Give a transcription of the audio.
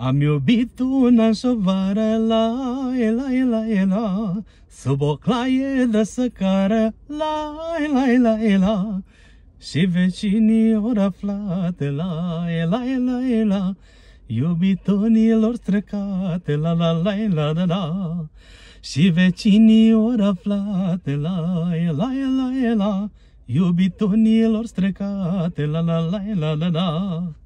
Am iubit una înșovară la ela ela ela Sub o claie de săcară la ela ela ela Și vecinii ori aflat la ela ela ela Iubitonilor strecate la la la la la la Și vecinii ori aflat la ela ela ela Iubitonilor strecate la la la la la la